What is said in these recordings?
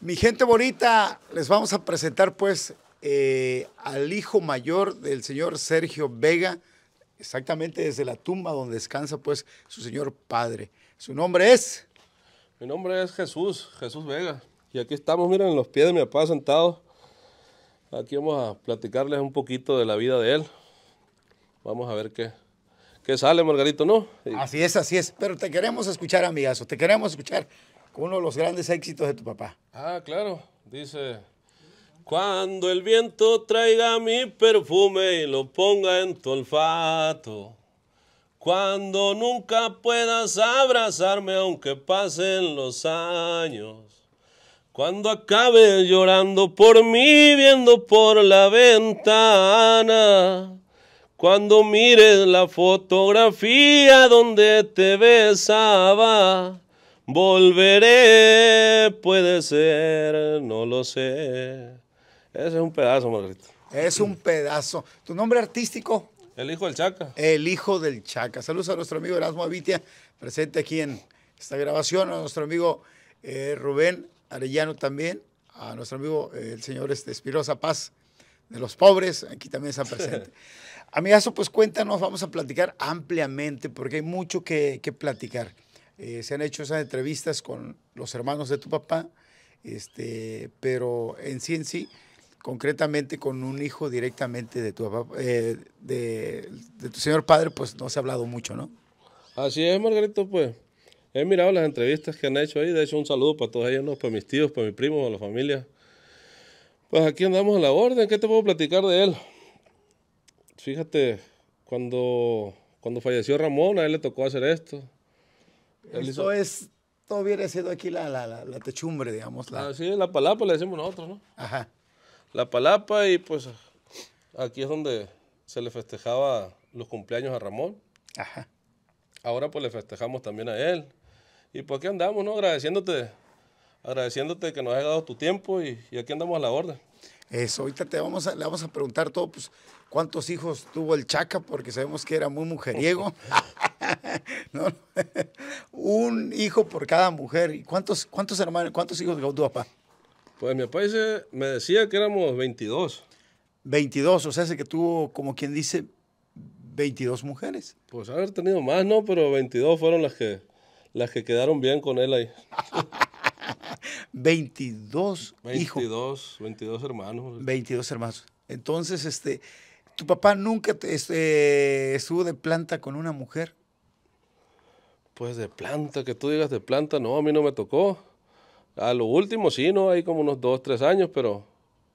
Mi gente bonita, les vamos a presentar pues eh, al hijo mayor del señor Sergio Vega, exactamente desde la tumba donde descansa pues su señor padre. Su nombre es... Mi nombre es Jesús, Jesús Vega. Y aquí estamos, miren, en los pies de mi papá sentado. Aquí vamos a platicarles un poquito de la vida de él. Vamos a ver qué, qué sale, Margarito, ¿no? Así es, así es. Pero te queremos escuchar, amigazo, te queremos escuchar uno de los grandes éxitos de tu papá. Ah, claro. Dice, cuando el viento traiga mi perfume y lo ponga en tu olfato. Cuando nunca puedas abrazarme aunque pasen los años. Cuando acabes llorando por mí, viendo por la ventana. Cuando mires la fotografía donde te besaba Volveré, puede ser, no lo sé. Ese es un pedazo, Margarita. Es un pedazo. ¿Tu nombre artístico? El hijo del Chaca. El hijo del Chaca. Saludos a nuestro amigo Erasmo Avitia, presente aquí en esta grabación, a nuestro amigo eh, Rubén Arellano también, a nuestro amigo eh, el señor este, Espirosa Paz de los Pobres, aquí también está presente. Amigazo, pues cuéntanos, vamos a platicar ampliamente porque hay mucho que platicar. Eh, se han hecho esas entrevistas con los hermanos de tu papá, este, pero en sí en sí, concretamente con un hijo directamente de tu eh, de, señor padre, pues no se ha hablado mucho, ¿no? Así es, Margarito, pues. He mirado las entrevistas que han hecho ahí, de hecho un saludo para todos ellos, para mis tíos, para mis primos, para la familia. Pues aquí andamos a la orden, ¿qué te puedo platicar de él? Fíjate, cuando, cuando falleció Ramón, a él le tocó hacer esto eso es, todo hubiera sido aquí la, techumbre, digamos. La... sí, la palapa le decimos nosotros, ¿no? Ajá. La palapa y pues aquí es donde se le festejaba los cumpleaños a Ramón. Ajá. Ahora pues le festejamos también a él. Y pues aquí andamos, ¿no? Agradeciéndote, agradeciéndote que nos hayas dado tu tiempo y aquí andamos a la orden. Eso, ahorita te vamos a, le vamos a preguntar todo, pues, cuántos hijos tuvo el Chaca, porque sabemos que era muy mujeriego. ¿No? Un hijo por cada mujer. ¿Y cuántos, cuántos hermanos, cuántos hijos tuvo tu papá? Pues mi papá me decía que éramos 22. 22, o sea, ese que tuvo, como quien dice, 22 mujeres. Pues haber tenido más, ¿no? Pero 22 fueron las que, las que quedaron bien con él ahí. 22, 22 hijos. 22 hermanos. 22 hermanos. Entonces, este, ¿tu papá nunca este, estuvo de planta con una mujer? Pues de planta, que tú digas de planta, no, a mí no me tocó. A lo último sí, ¿no? Hay como unos dos, tres años, pero,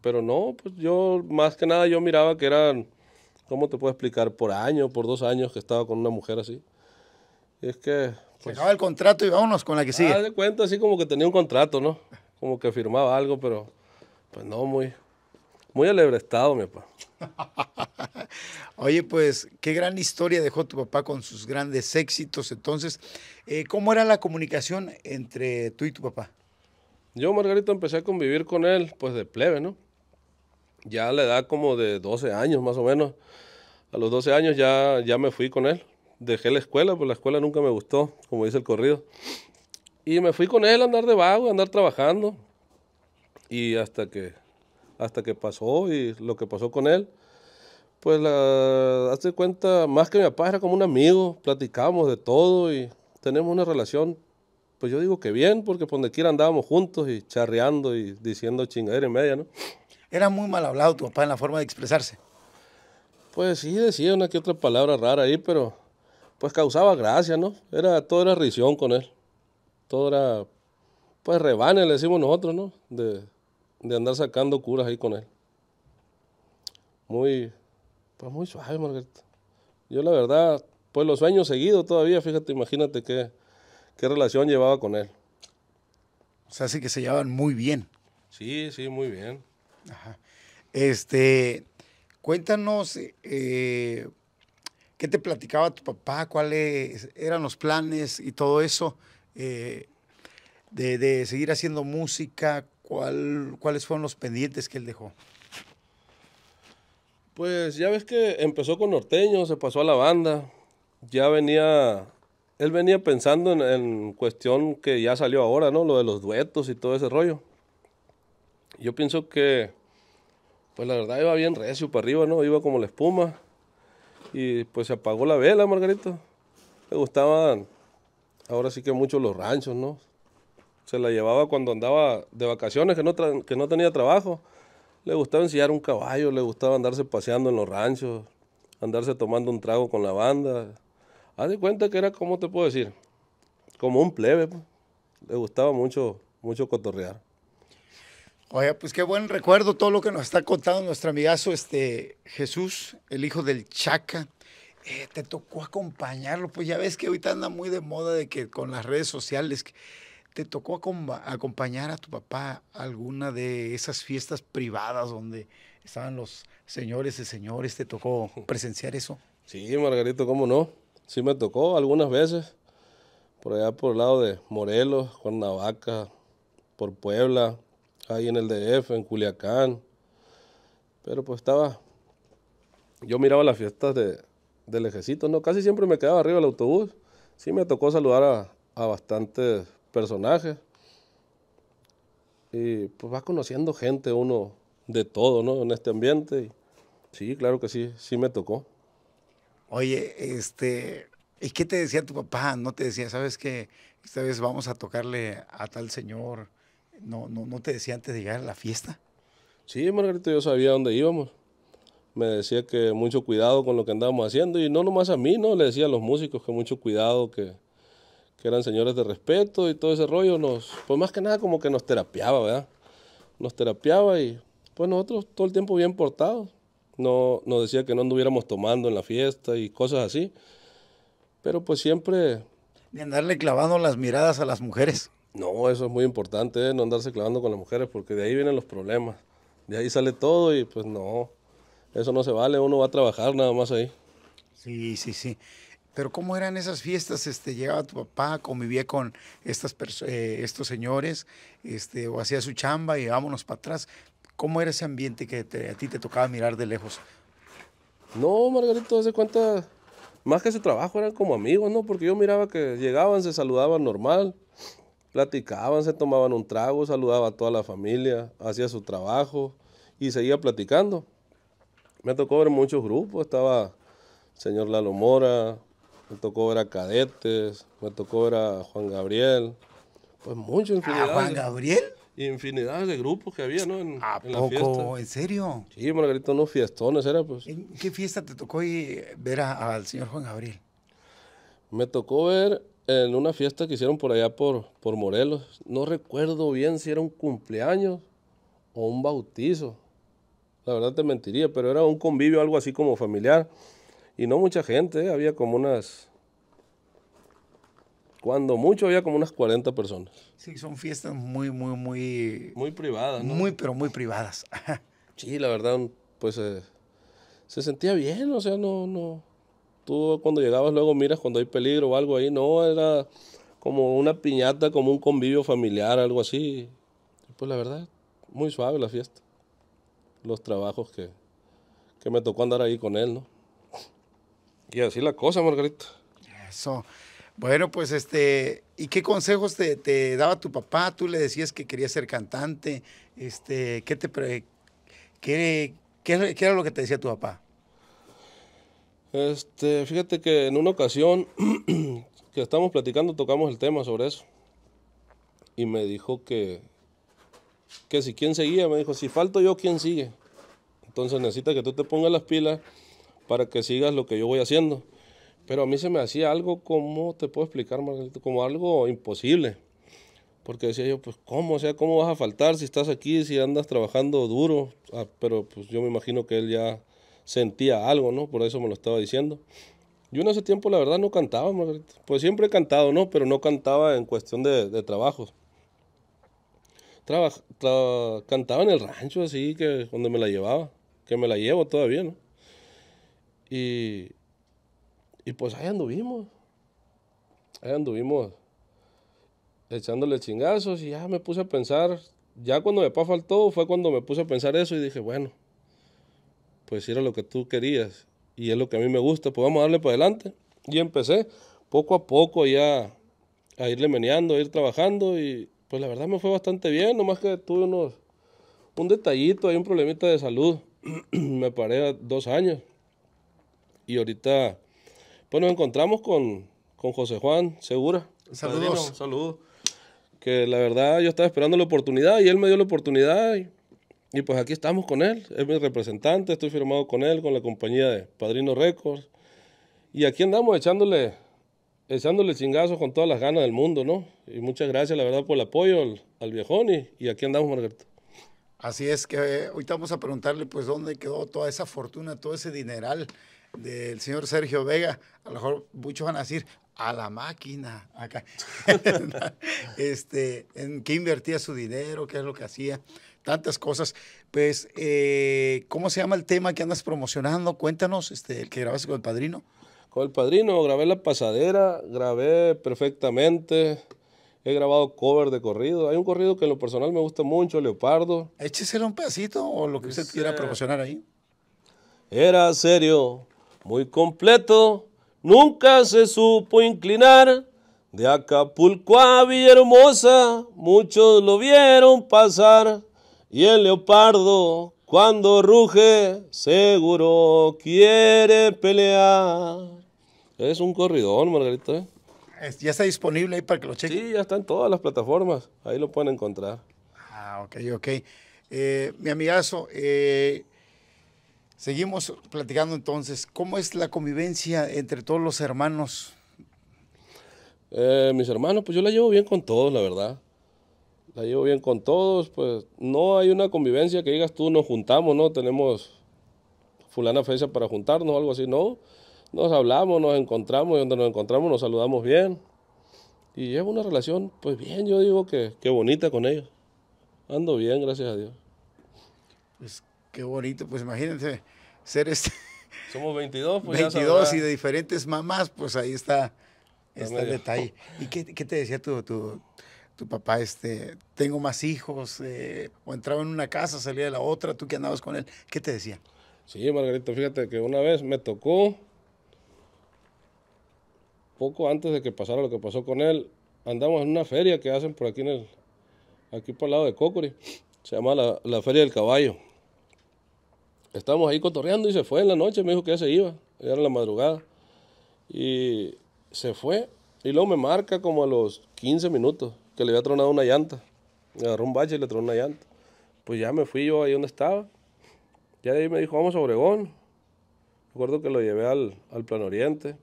pero no, pues yo más que nada yo miraba que eran, ¿cómo te puedo explicar? Por año, por dos años que estaba con una mujer así. es que... Pues, Se el contrato y vámonos con la que sigue. Ah, de cuenta así como que tenía un contrato, ¿no? como que firmaba algo, pero pues no, muy, muy alebrestado, mi papá. Oye, pues qué gran historia dejó tu papá con sus grandes éxitos. Entonces, eh, ¿cómo era la comunicación entre tú y tu papá? Yo, Margarito, empecé a convivir con él, pues de plebe, ¿no? Ya a la edad como de 12 años, más o menos. A los 12 años ya, ya me fui con él. Dejé la escuela, pues la escuela nunca me gustó, como dice el corrido. Y me fui con él a andar de vago, a andar trabajando. Y hasta que, hasta que pasó y lo que pasó con él, pues la, hazte cuenta, más que mi papá era como un amigo, Platicábamos de todo y tenemos una relación, pues yo digo que bien, porque por donde quiera andábamos juntos y charreando y diciendo chingadera y media, ¿no? Era muy mal hablado tu papá en la forma de expresarse. Pues sí, decía una que otra palabra rara ahí, pero pues causaba gracia, ¿no? Era, todo era risión con él todo era, pues rebanes, le decimos nosotros, ¿no? De, andar sacando curas ahí con él. Muy, pues muy suave, Margarita. Yo la verdad, pues los sueños seguidos todavía, fíjate, imagínate qué, qué relación llevaba con él. O sea, sí que se llevaban muy bien. Sí, sí, muy bien. Ajá. Este, cuéntanos, eh, ¿qué te platicaba tu papá? ¿Cuáles eran los planes y todo eso? Eh, de, seguir haciendo música? ¿Cuál, ¿Cuáles fueron los pendientes que él dejó? Pues ya ves que empezó con norteño, se pasó a la banda. Ya venía, él venía pensando en, en cuestión que ya salió ahora, ¿no? Lo de los duetos y todo ese rollo. Yo pienso que, pues la verdad iba bien recio para arriba, ¿no? Iba como la espuma. Y pues se apagó la vela, Margarito. Le gustaban ahora sí que mucho los ranchos, ¿no? Se la llevaba cuando andaba de vacaciones, que no, que no tenía trabajo. Le gustaba ensillar un caballo, le gustaba andarse paseando en los ranchos, andarse tomando un trago con la banda. Haz de cuenta que era, ¿cómo te puedo decir? Como un plebe, pues. le gustaba mucho, mucho cotorrear. Oye, pues qué buen recuerdo todo lo que nos está contando nuestro amigazo este, Jesús, el hijo del Chaca. Eh, te tocó acompañarlo. Pues ya ves que ahorita anda muy de moda de que con las redes sociales, ¿te tocó acompañar a tu papá a alguna de esas fiestas privadas donde estaban los señores y señores? ¿Te tocó presenciar eso? Sí, Margarito, ¿cómo no? Sí me tocó algunas veces, por allá por el lado de Morelos, Cuernavaca, por Puebla, ahí en el DF, en Culiacán. Pero pues estaba, yo miraba las fiestas de, del ejército ¿no? Casi siempre me quedaba arriba del autobús. Sí me tocó saludar a, a bastantes personajes. Y pues vas conociendo gente uno de todo, ¿no? En este ambiente. sí, claro que sí, sí me tocó. Oye, este, ¿y qué te decía tu papá? ¿No te decía, sabes que esta vez vamos a tocarle a tal señor? ¿No, no, no te decía antes de llegar a la fiesta? Sí, Margarito, yo sabía dónde íbamos me decía que mucho cuidado con lo que andábamos haciendo y no nomás a mí, no, le decía a los músicos que mucho cuidado, que, eran señores de respeto y todo ese rollo, nos, pues más que nada como que nos terapiaba, ¿verdad? Nos terapiaba y pues nosotros todo el tiempo bien portados, no, nos decía que no anduviéramos tomando en la fiesta y cosas así, pero pues siempre... Ni andarle clavando las miradas a las mujeres. No, eso es muy importante, ¿eh? no andarse clavando con las mujeres porque de ahí vienen los problemas, de ahí sale todo y pues no. Eso no se vale, uno va a trabajar nada más ahí. Sí, sí, sí. Pero ¿cómo eran esas fiestas? Este, llegaba tu papá, convivía con estas eh, estos señores, este, o hacía su chamba y vámonos para atrás. ¿Cómo era ese ambiente que a ti te tocaba mirar de lejos? No, Margarito, hace cuenta, más que su trabajo eran como amigos, ¿no? Porque yo miraba que llegaban, se saludaban normal, platicaban, se tomaban un trago, saludaba a toda la familia, hacía su trabajo y seguía platicando me tocó ver muchos grupos, estaba señor Lalo Mora, me tocó ver a Cadetes, me tocó ver a Juan Gabriel, pues mucho infinidad. ¿A Juan Gabriel? Infinidad de grupos que había, ¿no? En, ¿A en poco? ¿En serio? Sí, Margarito, unos fiestones era, pues. ¿En qué fiesta te tocó ver al señor Juan Gabriel? Me tocó ver en una fiesta que hicieron por allá por, por Morelos. No recuerdo bien si era un cumpleaños o un bautizo. La verdad te mentiría, pero era un convivio, algo así como familiar. Y no mucha gente, ¿eh? había como unas... Cuando mucho había como unas 40 personas. Sí, son fiestas muy, muy, muy... Muy privadas, Muy, pero muy privadas. sí, la verdad, pues eh, se sentía bien, o sea, no, no... Tú cuando llegabas luego miras cuando hay peligro o algo ahí, no, era como una piñata, como un convivio familiar, algo así. Pues la verdad, muy suave la fiesta los trabajos que, me tocó andar ahí con él, ¿no? Y así la cosa, Margarita. Eso. Bueno, pues este, ¿y qué consejos te, daba tu papá? Tú le decías que querías ser cantante, este, ¿qué te qué, era lo que te decía tu papá? Este, fíjate que en una ocasión que estábamos platicando tocamos el tema sobre eso y me dijo que que si quién seguía, me dijo, si falto yo, ¿quién sigue? Entonces necesita que tú te pongas las pilas para que sigas lo que yo voy haciendo. Pero a mí se me hacía algo, como te puedo explicar, Margarito? Como algo imposible. Porque decía yo, pues, ¿cómo? O sea, ¿cómo vas a faltar si estás aquí, si andas trabajando duro? Ah, pero pues yo me imagino que él ya sentía algo, ¿no? Por eso me lo estaba diciendo. Yo en ese tiempo, la verdad, no cantaba, Margarito. Pues siempre he cantado, ¿no? Pero no cantaba en cuestión de, de trabajos cantaba en el rancho, así que donde me la llevaba, que me la llevo todavía, ¿no? Y, y pues ahí anduvimos, ahí anduvimos echándole chingazos y ya me puse a pensar, ya cuando mi papá faltó fue cuando me puse a pensar eso y dije, bueno, pues era lo que tú querías y es lo que a mí me gusta, pues vamos a darle para adelante. Y empecé poco a poco ya a irle meneando, a ir trabajando y, pues la verdad me fue bastante bien, nomás que tuve unos, un detallito, hay un problemita de salud. me paré dos años. Y ahorita, pues nos encontramos con, con José Juan Segura. Saludos. saludos. Que la verdad yo estaba esperando la oportunidad y él me dio la oportunidad. Y, y pues aquí estamos con él, es mi representante, estoy firmado con él, con la compañía de Padrino Records. Y aquí andamos echándole echándole chingazo con todas las ganas del mundo, ¿no? Y muchas gracias, la verdad, por el apoyo al, viejón y, aquí andamos, Margarito. Así es que eh, ahorita vamos a preguntarle, pues, dónde quedó toda esa fortuna, todo ese dineral del señor Sergio Vega. A lo mejor muchos van a decir, a la máquina, acá. este, en qué invertía su dinero, qué es lo que hacía, tantas cosas. Pues, eh, ¿cómo se llama el tema que andas promocionando? Cuéntanos, este, el que grabaste con el padrino. Con el padrino grabé la pasadera, grabé perfectamente. He grabado cover de corrido. Hay un corrido que en lo personal me gusta mucho, Leopardo. Échese un pedacito o lo que usted quiera proporcionar ahí. Era serio, muy completo, nunca se supo inclinar. De Acapulco a Villahermosa, muchos lo vieron pasar. Y el leopardo, cuando ruge, seguro quiere pelear. Es un corridor, Margarita. Ya está disponible ahí para que lo chequen. Sí, ya está en todas las plataformas. Ahí lo pueden encontrar. Ah, ok, ok. Eh, mi amigazo, eh, seguimos platicando entonces. ¿Cómo es la convivencia entre todos los hermanos? Eh, mis hermanos, pues yo la llevo bien con todos, la verdad. La llevo bien con todos, pues no hay una convivencia que digas tú, nos juntamos, ¿no? Tenemos fulana fecha para juntarnos o algo así, no. Nos hablamos, nos encontramos y donde nos encontramos nos saludamos bien. Y llevo una relación, pues bien, yo digo que, qué bonita con ellos. Ando bien, gracias a Dios. Pues qué bonito, pues imagínense ser este. Somos 22, pues 22 y de diferentes mamás, pues ahí está, el detalle. ¿Y qué, qué, te decía tu, tu, tu papá? Este, tengo más hijos, eh, o entraba en una casa, salía de la otra, tú que andabas con él, ¿qué te decía? Sí, Margarito, fíjate que una vez me tocó poco antes de que pasara lo que pasó con él, andamos en una feria que hacen por aquí en el, aquí por el lado de Cocori, se llama la, Feria del Caballo. Estamos ahí cotorreando y se fue en la noche, me dijo que ya se iba, era la madrugada. Y se fue, y luego me marca como a los 15 minutos que le había tronado una llanta. Me agarró un bache y le tronó una llanta. Pues ya me fui yo ahí donde estaba. Ya ahí me dijo, vamos a Obregón. Recuerdo que lo llevé al, al Plan Oriente.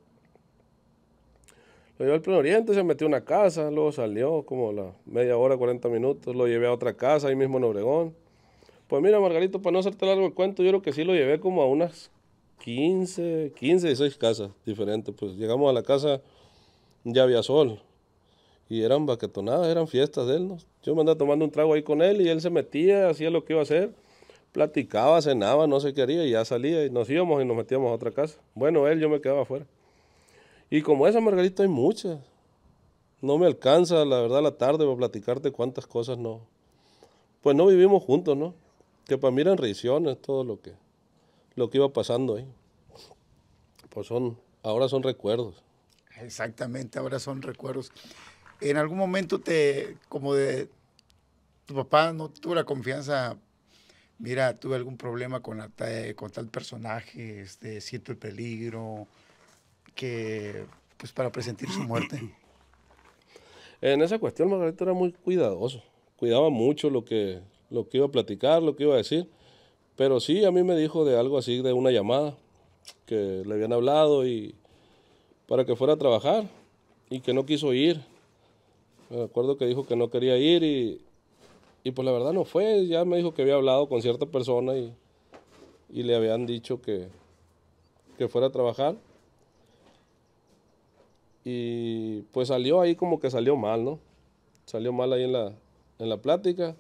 Lo al Pleno Oriente, se metió a una casa, luego salió como la media hora, 40 minutos, lo llevé a otra casa, ahí mismo en Obregón. Pues mira, Margarito, para no hacerte largo el cuento, yo creo que sí lo llevé como a unas 15, 15, seis casas diferentes. Pues llegamos a la casa, ya había sol. Y eran baquetonadas, eran fiestas de él. Yo me andaba tomando un trago ahí con él y él se metía, hacía lo que iba a hacer. Platicaba, cenaba, no sé qué haría y ya salía y nos íbamos y nos metíamos a otra casa. Bueno, él, yo me quedaba afuera. Y como esa, Margarita, hay muchas. No me alcanza, la verdad, la tarde para platicarte cuántas cosas no. Pues no vivimos juntos, ¿no? Que para mí eran reacciones todo lo que, lo que iba pasando ahí. Pues son, ahora son recuerdos. Exactamente, ahora son recuerdos. En algún momento te, como de, tu papá no tuvo la confianza mira, tuve algún problema con, la, con tal personaje, este, siento el peligro, que pues para presentir su muerte. En esa cuestión Margarita era muy cuidadoso, cuidaba mucho lo que, lo que iba a platicar, lo que iba a decir, pero sí a mí me dijo de algo así, de una llamada que le habían hablado y para que fuera a trabajar y que no quiso ir. Me acuerdo que dijo que no quería ir y, y pues la verdad no fue, ya me dijo que había hablado con cierta persona y, le habían dicho que, que fuera a trabajar y pues salió ahí como que salió mal, ¿no? Salió mal ahí en la, en la plática.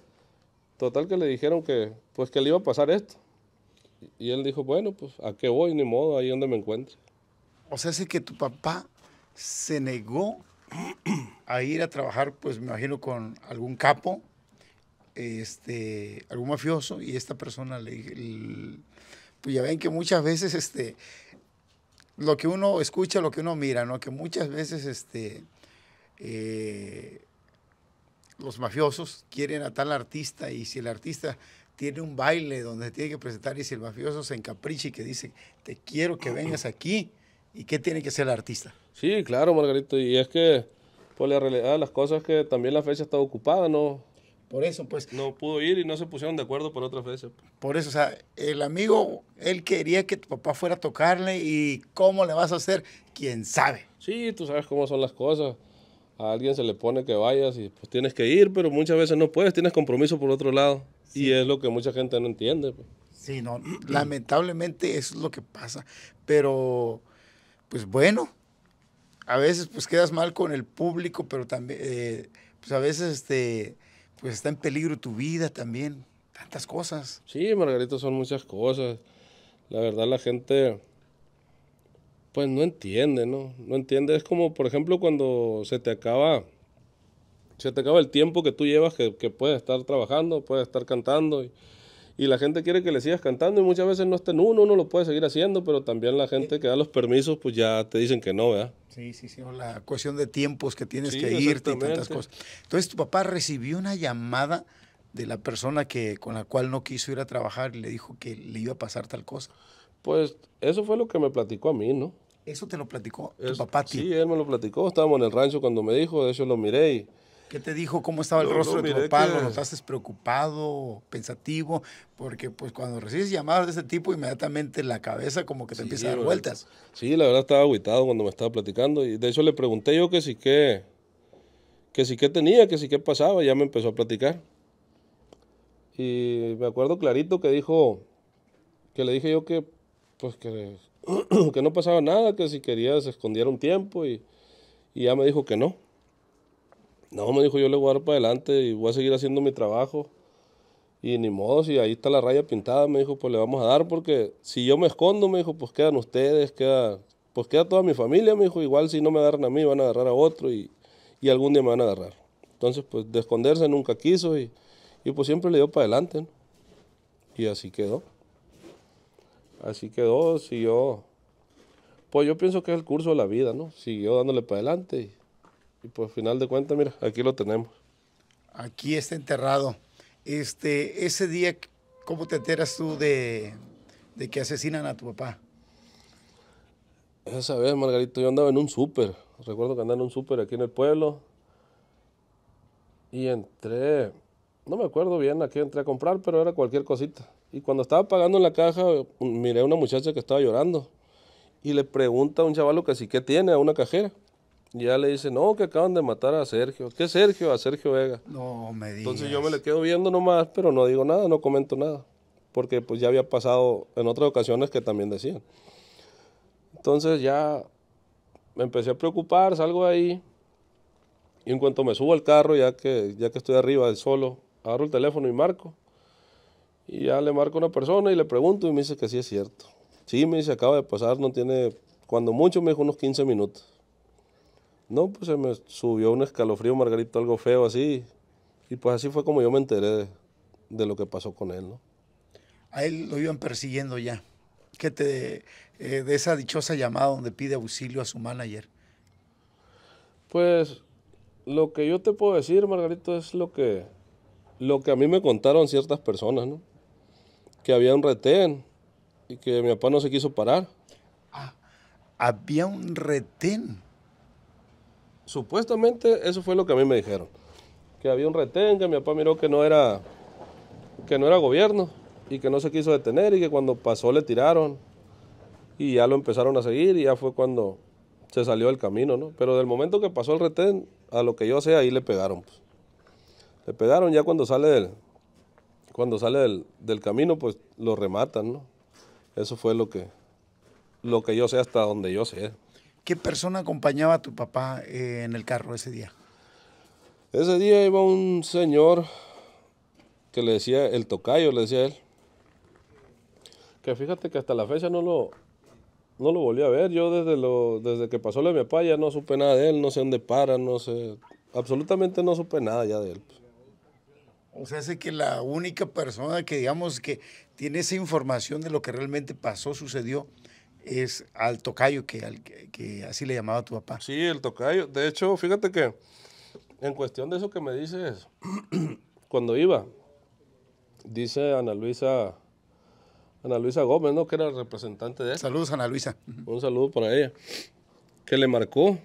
Total que le dijeron que, pues que le iba a pasar esto. Y él dijo, bueno, pues a qué voy, ni modo, ahí donde me encuentre. O sea, sí que tu papá se negó a ir a trabajar, pues me imagino, con algún capo, este, algún mafioso, y esta persona le, le pues ya ven que muchas veces este, lo que uno escucha, lo que uno mira, ¿no? Que muchas veces este, eh, los mafiosos quieren a al artista y si el artista tiene un baile donde tiene que presentar y si el mafioso se encapricha y que dice, te quiero que vengas aquí, ¿y qué tiene que hacer el artista? Sí, claro, Margarito, y es que, por la realidad las cosas que también la fecha está ocupada, ¿no? Por eso, pues. No pudo ir y no se pusieron de acuerdo por otras veces. Por eso, o sea, el amigo, él quería que tu papá fuera a tocarle y cómo le vas a hacer, quién sabe. Sí, tú sabes cómo son las cosas. A alguien se le pone que vayas y pues tienes que ir, pero muchas veces no puedes, tienes compromiso por otro lado. Y es lo que mucha gente no entiende. Pues. Sí, no, lamentablemente eso es lo que pasa. Pero, pues bueno, a veces pues quedas mal con el público, pero también, eh, pues a veces este pues está en peligro tu vida también, tantas cosas. Sí, Margarita, son muchas cosas. La verdad la gente pues no entiende, ¿no? No entiende, es como por ejemplo cuando se te acaba se te acaba el tiempo que tú llevas que, que puedes estar trabajando, puedes estar cantando y, y la gente quiere que le sigas cantando y muchas veces no está en uno, uno lo puede seguir haciendo, pero también la gente eh, que da los permisos pues ya te dicen que no, ¿verdad? Sí, sí, sí, la cuestión de tiempos que tienes que irte y tantas cosas. Entonces tu papá recibió una llamada de la persona que con la cual no quiso ir a trabajar y le dijo que le iba a pasar tal cosa. Pues eso fue lo que me platicó a mí, ¿no? Eso te lo platicó tu papá, Sí, él me lo platicó, estábamos en el rancho cuando me dijo, de hecho lo miré y ¿Qué te dijo? ¿Cómo estaba el rostro de tu papá? ¿Lo notaste preocupado, pensativo? Porque pues cuando recibes llamadas de ese tipo, inmediatamente la cabeza como que te empieza a dar vueltas. Sí, la verdad estaba agüitado cuando me estaba platicando. Y de hecho le pregunté yo que sí que, que sí tenía, que sí que pasaba. Ya me empezó a platicar. Y me acuerdo clarito que dijo, que le dije yo que, pues, que, no pasaba nada, que si quería se escondiera un tiempo. y ya me dijo que no no, me dijo, yo le voy a dar para adelante y voy a seguir haciendo mi trabajo. Y ni modo, si ahí está la raya pintada, me dijo, pues le vamos a dar, porque si yo me escondo, me dijo, pues quedan ustedes, queda, pues queda toda mi familia, me dijo, igual si no me agarran a mí, van a agarrar a otro y, y algún día me van a agarrar. Entonces, pues de esconderse nunca quiso y, y pues siempre le dio para adelante, Y así quedó. Así quedó, siguió. Pues yo pienso que es el curso de la vida, ¿no? Siguió dándole para adelante y por pues, final de cuentas, mira, aquí lo tenemos. Aquí está enterrado. Este, ese día, ¿cómo te enteras tú de, que asesinan a tu papá? Esa vez, Margarito, yo andaba en un súper. Recuerdo que andaba en un súper aquí en el pueblo. Y entré, no me acuerdo bien a qué entré a comprar, pero era cualquier cosita. Y cuando estaba pagando en la caja, miré a una muchacha que estaba llorando. Y le pregunta a un chavalo que sí, ¿qué tiene? A una cajera. Y ya le dice, no, que acaban de matar a Sergio. ¿Qué Sergio? A Sergio Vega. No, me Entonces yo me le quedo viendo nomás, pero no digo nada, no comento nada. Porque pues ya había pasado en otras ocasiones que también decían. Entonces ya me empecé a preocupar, salgo de ahí. Y en cuanto me subo al carro, ya que, ya que estoy arriba solo, agarro el teléfono y marco. Y ya le marco a una persona y le pregunto y me dice que sí es cierto. Sí, me dice, acaba de pasar, no tiene, cuando mucho me dijo unos 15 minutos. No, pues se me subió un escalofrío, Margarito, algo feo así. Y pues así fue como yo me enteré de, lo que pasó con él, ¿no? A él lo iban persiguiendo ya. ¿Qué te eh, de esa dichosa llamada donde pide auxilio a su manager. Pues lo que yo te puedo decir, Margarito, es lo que, lo que a mí me contaron ciertas personas, ¿no? Que había un retén y que mi papá no se quiso parar. Ah, había un retén. Supuestamente eso fue lo que a mí me dijeron. Que había un retén, que mi papá miró que no era, que no era gobierno y que no se quiso detener y que cuando pasó le tiraron y ya lo empezaron a seguir y ya fue cuando se salió del camino, ¿no? Pero del momento que pasó el retén, a lo que yo sé, ahí le pegaron. Pues. Le pegaron ya cuando sale del, cuando sale del, camino, pues lo rematan, Eso fue lo que, lo que yo sé hasta donde yo sé. ¿Qué persona acompañaba a tu papá eh, en el carro ese día? Ese día iba un señor que le decía el tocayo, le decía él. Que fíjate que hasta la fecha no lo, no lo volví a ver. Yo desde, lo, desde que pasó lo de mi papá ya no supe nada de él, no sé dónde para, no sé. Absolutamente no supe nada ya de él. O sea, es que la única persona que digamos que tiene esa información de lo que realmente pasó, sucedió, es al tocayo, que, así le llamaba a tu papá. Sí, el tocayo. De hecho, fíjate que en cuestión de eso que me dices, cuando iba, dice Ana Luisa, Ana Luisa Gómez, ¿no? Que era el representante de él. Saludos, Ana Luisa. Un saludo para ella. Que le marcó,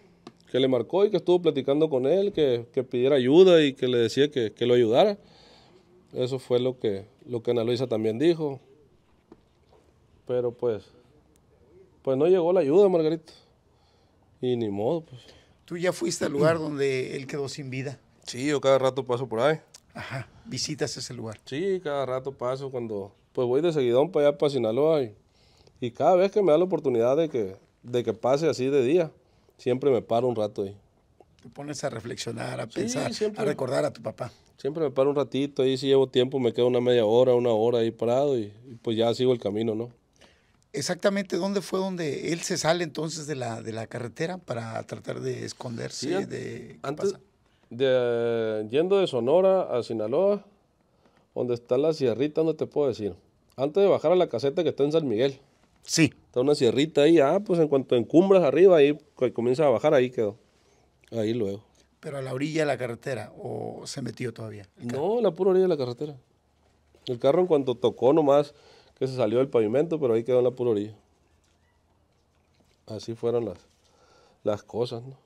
que le marcó y que estuvo platicando con él, que, pidiera ayuda y que le decía que, lo ayudara. Eso fue lo que, lo que Ana Luisa también dijo. Pero pues, pues no llegó la ayuda, Margarita. Y ni modo, pues. Tú ya fuiste al lugar donde él quedó sin vida. Sí, yo cada rato paso por ahí. Ajá, visitas ese lugar. Sí, cada rato paso cuando, pues voy de seguidón para allá, para Sinaloa. Y, y cada vez que me da la oportunidad de que, de que pase así de día, siempre me paro un rato ahí. Te pones a reflexionar, a pensar, a recordar a tu papá. Siempre me paro un ratito, ahí si llevo tiempo me quedo una media hora, una hora ahí parado y pues ya sigo el camino, ¿no? exactamente dónde fue donde él se sale entonces de la, de la carretera para tratar de esconderse. de, antes, de, eh, yendo de Sonora a Sinaloa, donde está la sierrita, no te puedo decir. Antes de bajar a la caseta que está en San Miguel. Sí. Está una sierrita ahí, ah, pues en cuanto encumbras arriba, ahí comienza a bajar, ahí quedó. Ahí luego. Pero a la orilla de la carretera, ¿o se metió todavía? No, la pura orilla de la carretera. El carro en cuanto tocó nomás, que se salió del pavimento, pero ahí quedó en la pura Así fueron las, las cosas, ¿no?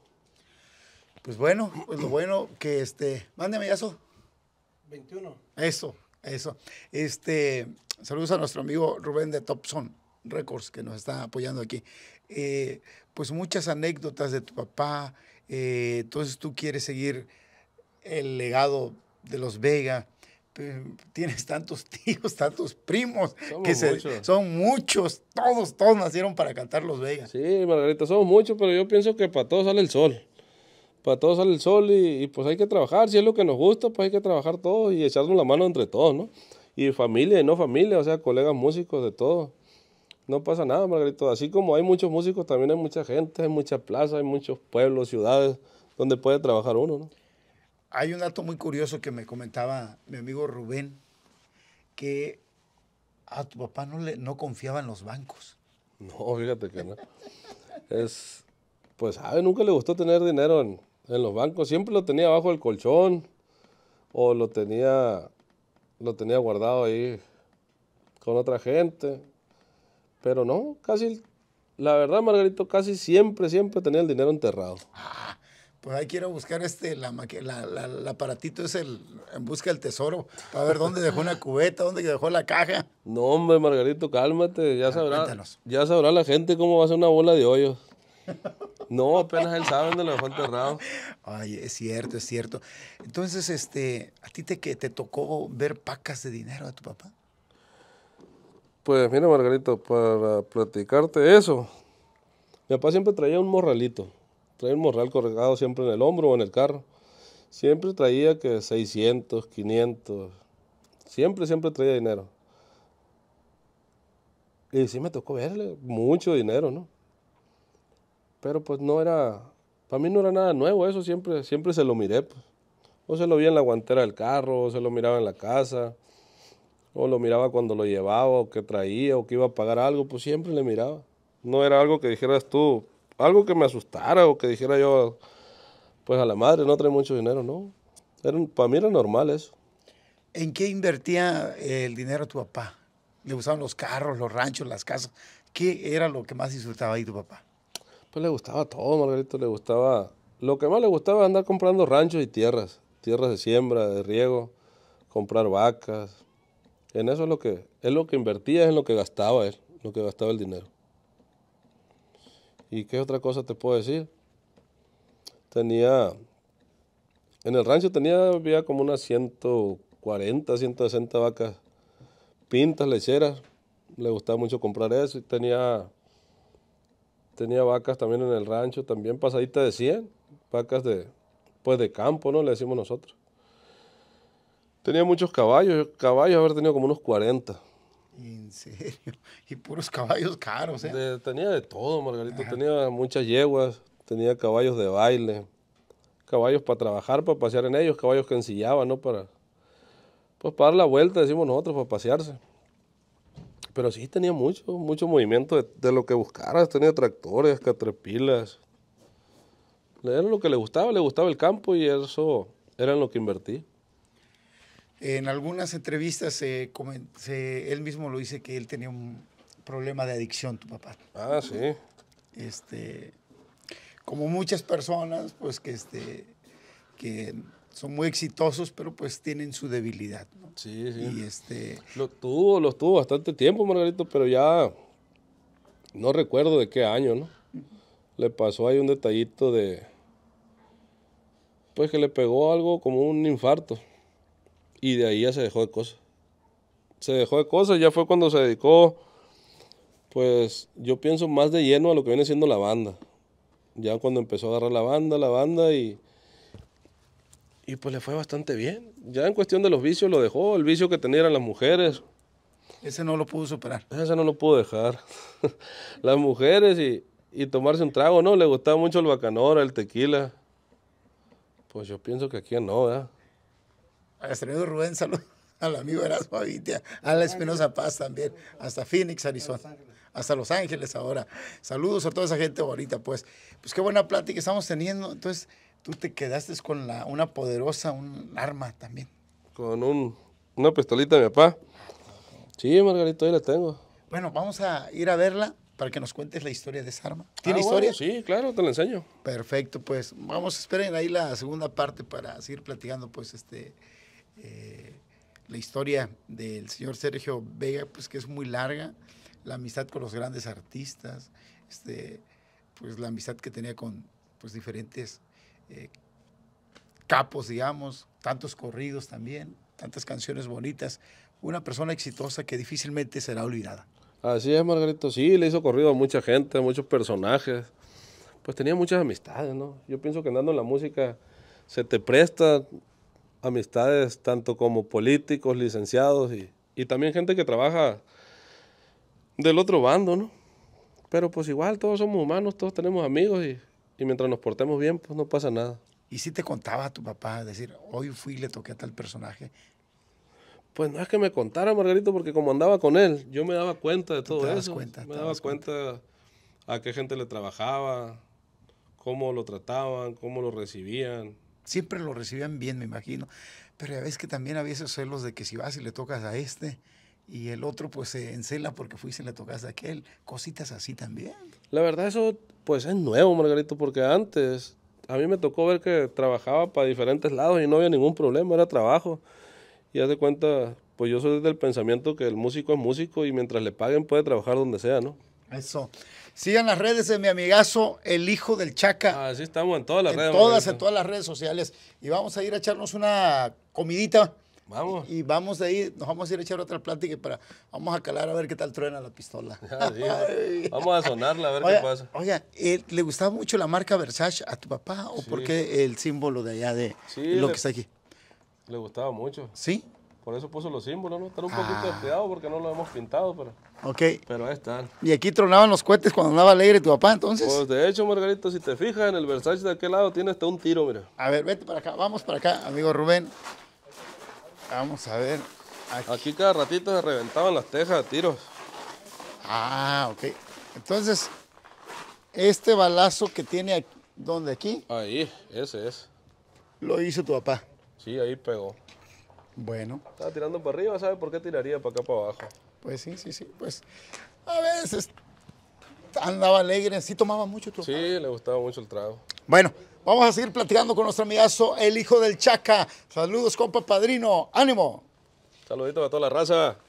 Pues bueno, pues lo bueno que este. Mándeme eso. 21. Eso, eso. Este, saludos a nuestro amigo Rubén de Topson Records que nos está apoyando aquí. Eh, pues muchas anécdotas de tu papá. Eh, entonces tú quieres seguir el legado de los Vega tienes tantos tíos, tantos primos, que son muchos, todos, todos nacieron para cantar Los Vegas. Sí, Margarita, somos muchos, pero yo pienso que para todos sale el sol. Para todos sale el sol y, pues hay que trabajar, si es lo que nos gusta, pues hay que trabajar todos y echarnos la mano entre todos, ¿no? Y familia y no familia, o sea, colegas músicos de todo. No pasa nada, Margarito. Así como hay muchos músicos, también hay mucha gente, hay muchas plazas, hay muchos pueblos, ciudades donde puede trabajar uno, ¿no? Hay un dato muy curioso que me comentaba mi amigo Rubén, que a tu papá no, le, no confiaba en los bancos. No, fíjate que no. Es, pues, sabe, nunca le gustó tener dinero en, los bancos. Siempre lo tenía bajo el colchón o lo tenía, lo tenía guardado ahí con otra gente. Pero no, casi, la verdad, Margarito, casi siempre, siempre tenía el dinero enterrado. Ah, pues Ahí quiero buscar este, la, la, el aparatito es el, en busca del tesoro, para ver dónde dejó una cubeta, dónde dejó la caja. No, hombre, Margarito, cálmate, ya, sabrá, ya sabrá la gente cómo va a ser una bola de hoyos. No, apenas él sabe dónde lo dejó enterrado. Ay, es cierto, es cierto. Entonces, este, ¿a ti te, que te tocó ver pacas de dinero a tu papá? Pues mira, Margarito, para platicarte eso, mi papá siempre traía un morralito traía un morral cargado siempre en el hombro o en el carro. Siempre traía que 600, 500. Siempre, siempre traía dinero. Y sí me tocó verle mucho dinero, ¿no? Pero pues no era, para mí no era nada nuevo eso, siempre, siempre se lo miré. Pues. O se lo vi en la guantera del carro, o se lo miraba en la casa, o lo miraba cuando lo llevaba, o que traía, o que iba a pagar algo, pues siempre le miraba. No era algo que dijeras tú, algo que me asustara o que dijera yo, pues a la madre no trae mucho dinero, no. para mí era normal eso. ¿En qué invertía eh, el dinero tu papá? ¿Le gustaban los carros, los ranchos, las casas? ¿Qué era lo que más disfrutaba ahí tu papá? Pues le gustaba todo, Margarito, le gustaba... Lo que más le gustaba andar comprando ranchos y tierras, tierras de siembra, de riego, comprar vacas. En eso es lo que, es lo que invertía, es en lo que gastaba él, lo que gastaba el dinero. ¿Y qué otra cosa te puedo decir? Tenía, en el rancho tenía, había como unas 140, 160 vacas, pintas, lecheras, le gustaba mucho comprar eso y tenía, tenía vacas también en el rancho, también pasaditas de 100, vacas de, pues de campo, ¿no? Le decimos nosotros. Tenía muchos caballos, caballos haber tenido como unos 40 en serio. Y puros caballos caros, ¿eh? tenía de todo, Margarito. Tenía muchas yeguas, tenía caballos de baile, caballos para trabajar, para pasear en ellos, caballos que ensillaban, ¿no? Para, pues para dar la vuelta, decimos nosotros, para pasearse. Pero sí tenía mucho, mucho movimiento de, de lo que buscaras. Tenía tractores, catrepilas. Era lo que le gustaba, le gustaba el campo y eso era en lo que invertí. En algunas entrevistas se, él mismo lo dice que él tenía un problema de adicción, tu papá. Ah, sí. Este, como muchas personas, pues que, este, que son muy exitosos, pero pues tienen su debilidad. Sí, sí. Y este... Lo tuvo, lo tuvo bastante tiempo, Margarito, pero ya no recuerdo de qué año, ¿no? Le pasó ahí un detallito de... Pues que le pegó algo como un infarto. Y de ahí ya se dejó de cosas. Se dejó de cosas, ya fue cuando se dedicó, pues yo pienso más de lleno a lo que viene siendo la banda. Ya cuando empezó a agarrar la banda, la banda y... Y pues le fue bastante bien. Ya en cuestión de los vicios lo dejó, el vicio que tenían eran las mujeres. Ese no lo pudo superar. Ese no lo pudo dejar. las mujeres y, y tomarse un trago, ¿no? Le gustaba mucho el bacanora, el tequila. Pues yo pienso que aquí no, ¿verdad? A señor Rubén, saludos al amigo Erasmo Avitia, a la Espinosa Paz también, hasta Phoenix, Arizona, hasta Los Ángeles ahora. Saludos a toda esa gente bonita, pues. Pues qué buena plática estamos teniendo. Entonces, tú te quedaste con la, una poderosa, un arma también. Con un, una pistolita mi papá. Sí, Margarito, ahí la tengo. Bueno, vamos a ir a verla para que nos cuentes la historia de esa arma. ¿Tiene ah, historia? sí, claro, te la enseño. Perfecto, pues vamos, esperen ahí la segunda parte para seguir platicando, pues, este, eh, la historia del señor Sergio Vega, pues que es muy larga, la amistad con los grandes artistas, este, pues la amistad que tenía con pues, diferentes eh, capos, digamos, tantos corridos también, tantas canciones bonitas, una persona exitosa que difícilmente será olvidada. Así es, Margarito, sí, le hizo corrido a mucha gente, a muchos personajes, pues tenía muchas amistades, ¿no? Yo pienso que andando en la música se te presta amistades tanto como políticos, licenciados y, también gente que trabaja del otro bando, ¿no? Pero pues igual, todos somos humanos, todos tenemos amigos y, mientras nos portemos bien, pues no pasa nada. ¿Y si te contaba a tu papá, decir, hoy fui y le toqué a tal personaje? Pues no es que me contara, Margarito, porque como andaba con él, yo me daba cuenta de todo eso. Cuenta, me daba cuenta, cuenta a qué gente le trabajaba, cómo lo trataban, cómo lo recibían, siempre lo recibían bien, me imagino. Pero ya ves que también había esos celos de que si vas y le tocas a este y el otro pues se encela porque fuiste y le tocas a aquel, cositas así también. La verdad eso pues es nuevo, Margarito, porque antes a mí me tocó ver que trabajaba para diferentes lados y no había ningún problema, era trabajo. Y haz de cuenta, pues yo soy del pensamiento que el músico es músico y mientras le paguen puede trabajar donde sea, ¿no? Eso. Sigan las redes de mi amigazo, el hijo del Chaca. Ah, sí, estamos en todas las en Todas, en todas las redes sociales. Y vamos a ir a echarnos una comidita. Vamos. Y, vamos de ahí, nos vamos a ir a echar otra plática para, vamos a calar a ver qué tal truena la pistola. Ah, vamos a sonarla a ver qué pasa. Oye, eh, ¿le gustaba mucho la marca Versace a tu papá o por qué el símbolo de allá de lo que está aquí? Le gustaba mucho. ¿Sí? Por eso puso los símbolos, ¿no? Están un poquito ah. cuidado porque no lo hemos pintado, pero. Ok. Pero ahí están. ¿Y aquí tronaban los cohetes cuando andaba alegre tu papá, entonces? Pues de hecho, Margarito, si te fijas, en el Versace de aquel lado tiene hasta un tiro, mira. A ver, vete para acá, vamos para acá, amigo Rubén. Vamos a ver. Aquí, cada ratito se reventaban las tejas de tiros. Ah, ok. Entonces, este balazo que tiene donde aquí? Ahí, ese es. Lo hizo tu papá. Sí, ahí pegó. Bueno. Estaba tirando para arriba, ¿sabe por qué tiraría para acá para abajo? Pues sí, sí, sí. Pues a veces andaba alegre, sí tomaba mucho trago. Sí, le gustaba mucho el trago. Bueno, vamos a seguir platicando con nuestro amigazo, el hijo del Chaca. Saludos, compa padrino. ¡Ánimo! Saluditos a toda la raza.